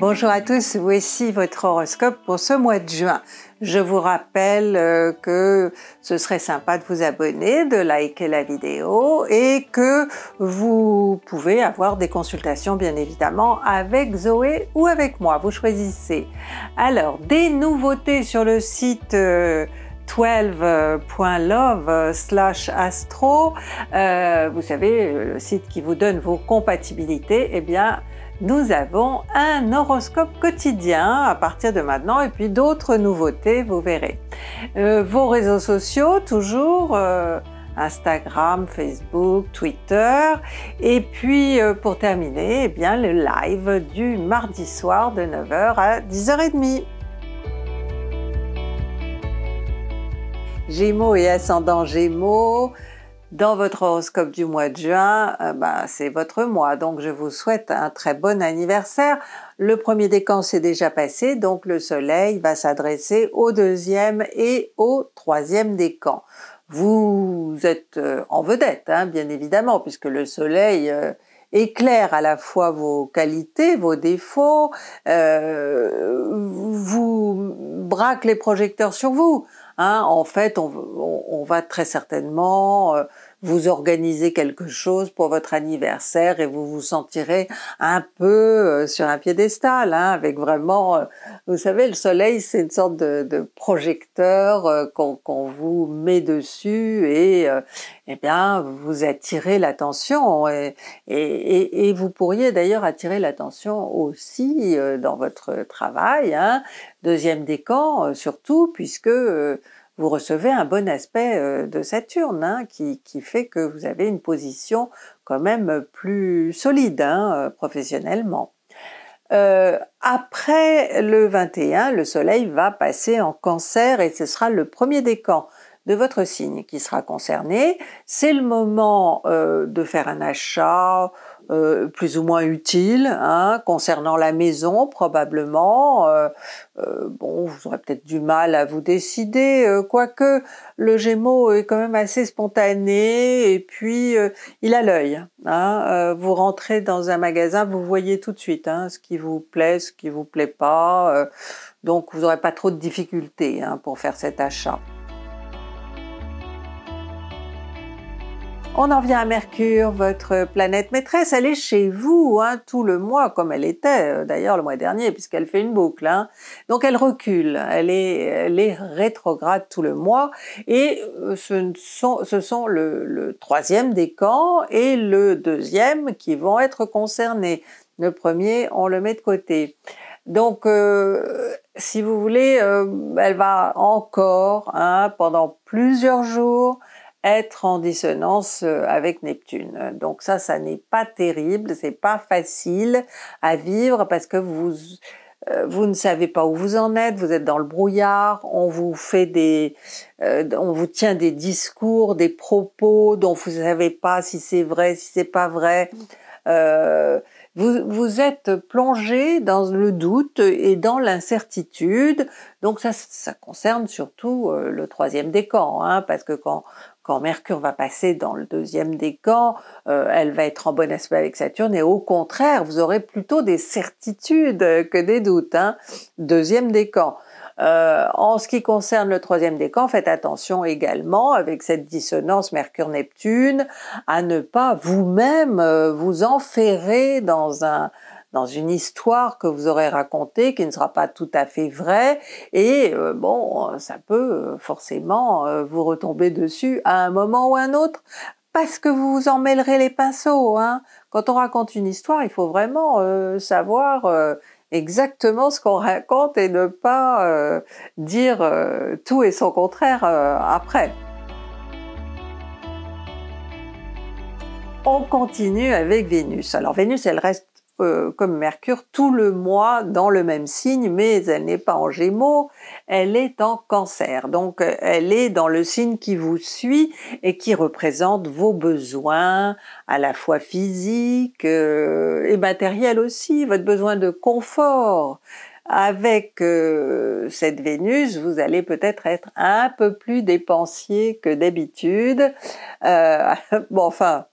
Bonjour à tous, voici votre horoscope pour ce mois de juin. Je vous rappelle euh, que ce serait sympa de vous abonner, de liker la vidéo et que vous pouvez avoir des consultations bien évidemment avec Zoé ou avec moi, vous choisissez. Alors, des nouveautés sur le site euh, 12.love slash astro, euh, vous savez, le site qui vous donne vos compatibilités, eh bien, nous avons un horoscope quotidien à partir de maintenant et puis d'autres nouveautés, vous verrez. Euh, vos réseaux sociaux, toujours euh, Instagram, Facebook, Twitter et puis pour terminer, eh bien le live du mardi soir de 9h à 10h30. Gémeaux et ascendant Gémeaux, dans votre horoscope du mois de juin, euh, ben, c'est votre mois, donc je vous souhaite un très bon anniversaire. Le premier décan s'est déjà passé, donc le soleil va s'adresser au deuxième et au troisième décan. Vous êtes euh, en vedette, hein, bien évidemment, puisque le soleil euh, éclaire à la fois vos qualités, vos défauts, vous braque les projecteurs sur vous. Hein, en fait, on, va très certainement euh, vous organisez quelque chose pour votre anniversaire et vous vous sentirez un peu euh, sur un piédestal, hein, avec vraiment, euh, vous savez, le soleil, c'est une sorte de, projecteur euh, qu'on vous met dessus et, eh bien, vous attirez l'attention et, vous pourriez d'ailleurs attirer l'attention aussi dans votre travail, hein, deuxième décan surtout, puisque recevez un bon aspect euh, de Saturne, hein, qui, fait que vous avez une position quand même plus solide hein, euh, professionnellement. Euh, après le 21, le Soleil va passer en cancer et ce sera le premier décan de votre signe qui sera concerné. C'est le moment de faire un achat, euh, plus ou moins utile, hein, concernant la maison probablement. Euh, euh, bon, vous aurez peut-être du mal à vous décider, quoique le Gémeaux est quand même assez spontané et puis il a l'œil. Hein. vous rentrez dans un magasin, vous voyez tout de suite hein, ce qui vous plaît, ce qui vous plaît pas. donc vous n'aurez pas trop de difficultés pour faire cet achat. On en vient à Mercure, votre planète maîtresse, elle est chez vous hein, tout le mois comme elle était euh, d'ailleurs le mois dernier puisqu'elle fait une boucle. Hein. Donc elle recule, elle est, elle est, rétrograde tout le mois et euh, ce sont, sont le, troisième troisième camps et le deuxième qui vont être concernés. Le premier, on le met de côté. Donc, euh, si vous voulez, elle va encore, hein, pendant plusieurs jours, être en dissonance euh, avec Neptune. Donc ça, ça n'est pas terrible, c'est pas facile à vivre parce que euh, vous ne savez pas où vous en êtes, vous êtes dans le brouillard, on vous fait des, euh, on vous tient des discours, des propos dont vous ne savez pas si c'est vrai, si c'est pas vrai. vous, êtes plongé dans le doute et dans l'incertitude. Donc ça, ça concerne surtout le troisième décan, hein, parce que quand quand Mercure va passer dans le deuxième décan, euh, elle va être en bon aspect avec Saturne et au contraire, vous aurez plutôt des certitudes que des doutes. Hein. Deuxième décan. Euh, en ce qui concerne le troisième décan, faites attention également avec cette dissonance Mercure-Neptune à ne pas vous-même euh, vous enferrer dans un dans une histoire que vous aurez racontée qui ne sera pas tout à fait vraie et euh, bon, euh, ça peut euh, forcément vous retomber dessus à un moment ou un autre parce que vous vous en mêlerez les pinceaux. Hein. Quand on raconte une histoire, il faut vraiment savoir exactement ce qu'on raconte et ne pas dire tout et son contraire après. On continue avec Vénus. Alors Vénus, elle reste euh, comme Mercure tout le mois dans le même signe, mais elle n'est pas en gémeaux, elle est en cancer. Donc euh, elle est dans le signe qui vous suit et qui représente vos besoins à la fois physiques euh, et matériels aussi, votre besoin de confort. Avec cette Vénus, vous allez peut-être être un peu plus dépensier que d'habitude. bon, enfin,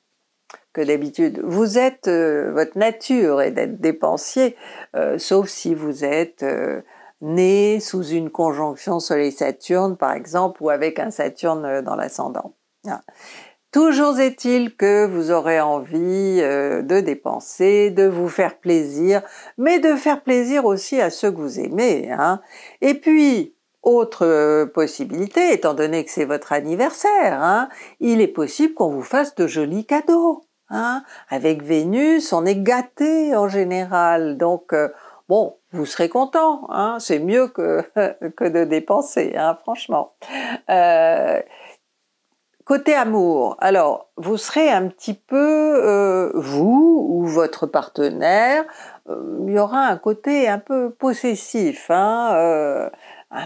d'habitude. Vous êtes, euh, votre nature est d'être dépensier, euh, sauf si vous êtes euh, né sous une conjonction Soleil-Saturne, par exemple, ou avec un Saturne dans l'ascendant. Ah. Toujours est-il que vous aurez envie de dépenser, de vous faire plaisir, mais de faire plaisir aussi à ceux que vous aimez. Hein. Et puis, autre possibilité, étant donné que c'est votre anniversaire, hein, il est possible qu'on vous fasse de jolis cadeaux. Hein, avec Vénus, on est gâté en général, donc euh, bon, vous serez content, hein, c'est mieux que, de dépenser, hein, franchement. Euh, côté amour, alors vous serez un petit peu, euh, vous ou votre partenaire, il y aura un côté un peu possessif, un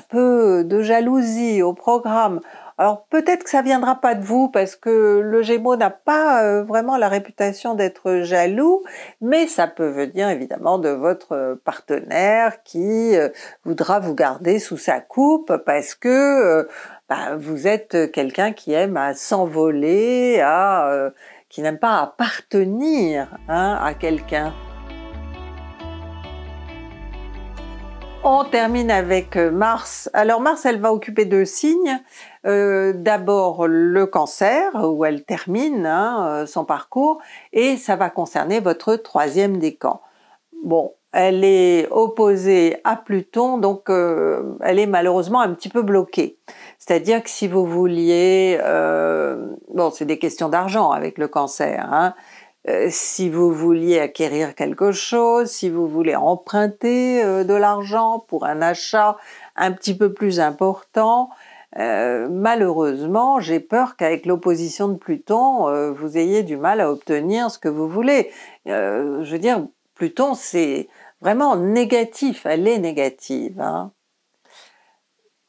peu de jalousie au programme. Alors peut-être que ça viendra pas de vous parce que le Gémeaux n'a pas euh, vraiment la réputation d'être jaloux, mais ça peut venir évidemment de votre euh, partenaire qui euh, voudra vous garder sous sa coupe parce que bah, vous êtes quelqu'un qui aime à s'envoler, qui n'aime pas appartenir hein, à quelqu'un. On termine avec euh, Mars. Alors Mars, elle va occuper deux signes. Euh, d'abord le cancer, où elle termine hein, euh, son parcours, et ça va concerner votre troisième décan. Bon, elle est opposée à Pluton, donc elle est malheureusement un petit peu bloquée. C'est-à-dire que si vous vouliez... bon, c'est des questions d'argent avec le cancer. Hein, euh, si vous vouliez acquérir quelque chose, si vous voulez emprunter euh, de l'argent pour un achat un petit peu plus important, euh, malheureusement, j'ai peur qu'avec l'opposition de Pluton, vous ayez du mal à obtenir ce que vous voulez. je veux dire, Pluton, c'est vraiment négatif, elle est négative. Hein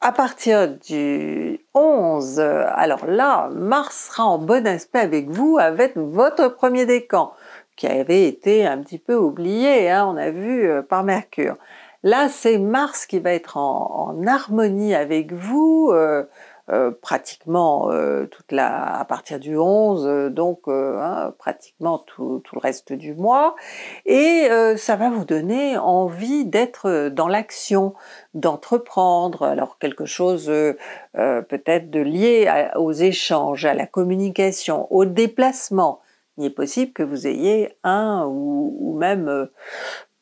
à partir du 11, alors là, Mars sera en bon aspect avec vous, avec votre premier décan, qui avait été un petit peu oublié, hein, on a vu, euh, par Mercure. Là, c'est Mars qui va être en, harmonie avec vous, euh, euh, pratiquement euh, toute la, à partir du 11, euh, donc hein, pratiquement tout, tout, le reste du mois, et ça va vous donner envie d'être dans l'action, d'entreprendre, alors quelque chose peut-être de lié aux échanges, à la communication, au déplacement. Il est possible que vous ayez un ou même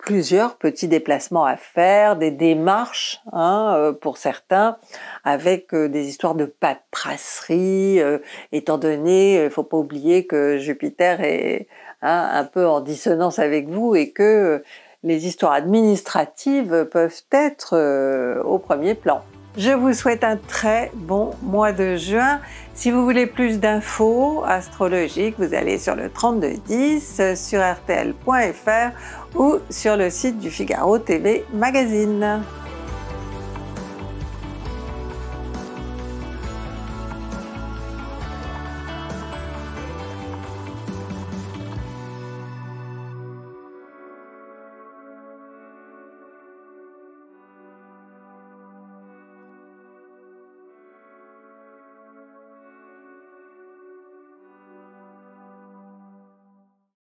plusieurs petits déplacements à faire, des démarches hein, euh, pour certains, avec euh, des histoires de paperasserie, euh, étant donné, il ne faut pas oublier que Jupiter est hein, un peu en dissonance avec vous et que les histoires administratives peuvent être au premier plan. Je vous souhaite un très bon mois de juin. Si vous voulez plus d'infos astrologiques, vous allez sur le 3210, sur rtl.fr ou sur le site du Figaro TV Magazine.